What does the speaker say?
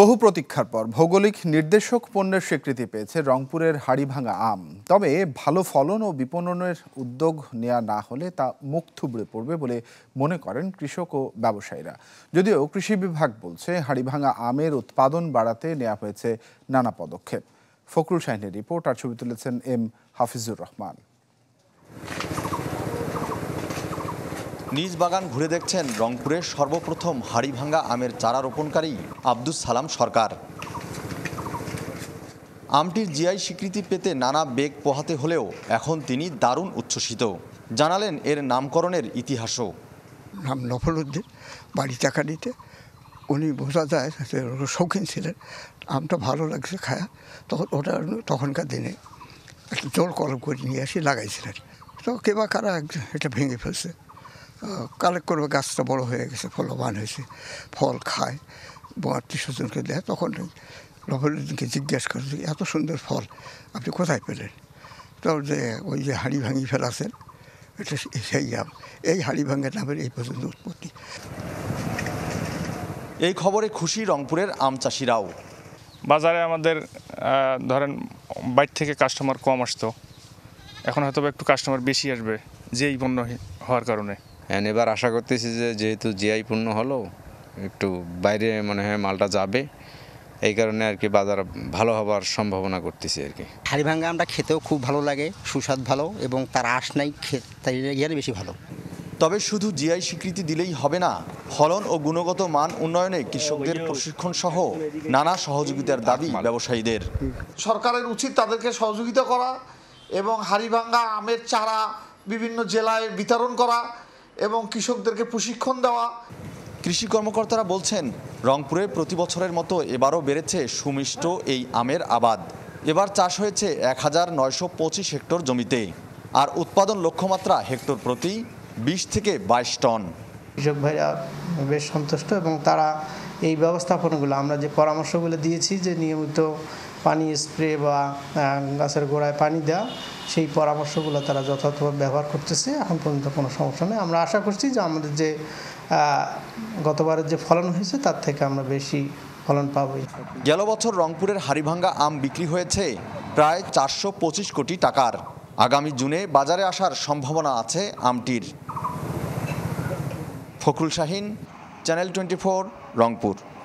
বহু প্রতীক্ষার পর ভৌগোলিক নির্দেশক পণ্যের স্বীকৃতি পেয়েছে রংপুরের হাড়িভাঙা আম তবে ভালো ফলন ও বিপণনের উদ্যোগ নেওয়া না হলে তা মুখ থুবড়ে পড়বে বলে মনে করেন কৃষক ও ব্যবসায়ীরা যদিও কৃষি বিভাগ বলছে হাড়িভাঙা আমের উৎপাদন বাড়াতে নেওয়া হয়েছে নানা পদক্ষেপ ফখরুল সাহিনের রিপোর্ট আর ছবি তুলেছেন এম হাফিজুর রহমান নিজ বাগান ঘুরে দেখছেন রংপুরের সর্বপ্রথম হাড়িভাঙ্গা আমের চারা রোপণকারী আব্দুস সালাম সরকার আমটির জিআই স্বীকৃতি পেতে নানা বেগ পোহাতে হলেও এখন তিনি দারুণ উচ্ছ্বসিত জানালেন এর নামকরণের ইতিহাসও নাম নফল উদ্দিন বাড়ি চাকানিতে উনি বোঝা যায় শৌখিন ছিলেন আমটা ভালো লাগছে খায়া তখন ওটা তখনকার দিনে একটা জল কলম করে নিয়ে আসি লাগাইছিলেন তো কেবা কারা এটা ভেঙে ফেলছে কালেক্ট করবে গাছটা বড় হয়ে গেছে ফলবান হয়েছে ফল খায় এবং আত্মীয় স্বজনকে দেয় তখন রফলুদ্দিনকে জিজ্ঞেস করে এত সুন্দর ফল আপনি কোথায় পেলেন তো যে ওই যে হাঁড়ি ভাঙি ফেলাছেন এটা সেই আম এই হাঁড়ি ভাঙের নামের এই পর্যন্ত উৎপত্তি এই খবরে খুশি রংপুরের আম চাষিরাও বাজারে আমাদের ধরেন বাইর থেকে কাস্টমার কম আসতো এখন হয়তো একটু কাস্টমার বেশি আসবে যেই পণ্য হওয়ার কারণে এবার আশা করতেছি যে যেহেতু জিআই পূর্ণ হলো একটু বাইরে মনে হয় মালটা যাবে এই কারণে আর কি বাজার ভালো হবার সম্ভাবনা করতেছি আর কি হাড়িভাঙ্গা আমরা খেতেও খুব ভালো লাগে সুস্বাদ ভালো এবং তার আশ নাই খেতে বেশি ভালো তবে শুধু জিআই স্বীকৃতি দিলেই হবে না ফলন ও গুণগত মান উন্নয়নে কৃষকদের প্রশিক্ষণ সহ নানা সহযোগিতার দাবি ব্যবসায়ীদের সরকারের উচিত তাদেরকে সহযোগিতা করা এবং হাড়িভাঙ্গা আমের চারা বিভিন্ন জেলায় বিতরণ করা এবং কৃষকদেরকে প্রশিক্ষণ দেওয়া কৃষি কর্মকর্তারা বলছেন রংপুরে প্রতি বছরের মতো এবারও বেড়েছে সুমিষ্ট এই আমের আবাদ এবার চাষ হয়েছে এক হাজার নয়শো পঁচিশ হেক্টর জমিতে আর উৎপাদন লক্ষ্যমাত্রা হেক্টর প্রতি বিশ থেকে বাইশ টন কৃষক ভাইরা বেশ সন্তুষ্ট এবং তারা এই ব্যবস্থাপনাগুলো আমরা যে পরামর্শগুলো দিয়েছি যে নিয়মিত পানি স্প্রে বা গাছের গোড়ায় পানি দেওয়া সেই পরামর্শগুলো তারা যথাযথভাবে ব্যবহার করতেছে এখন পর্যন্ত কোনো সমস্যা নেই আমরা আশা করছি যে আমাদের যে গতবারের যে ফলন হয়েছে তার থেকে আমরা বেশি ফলন পাবই গেল বছর রংপুরের হারিভাঙ্গা আম বিক্রি হয়েছে প্রায় চারশো কোটি টাকার আগামী জুনে বাজারে আসার সম্ভাবনা আছে আমটির ফখরুল শাহিন চ্যানেল টোয়েন্টি রংপুর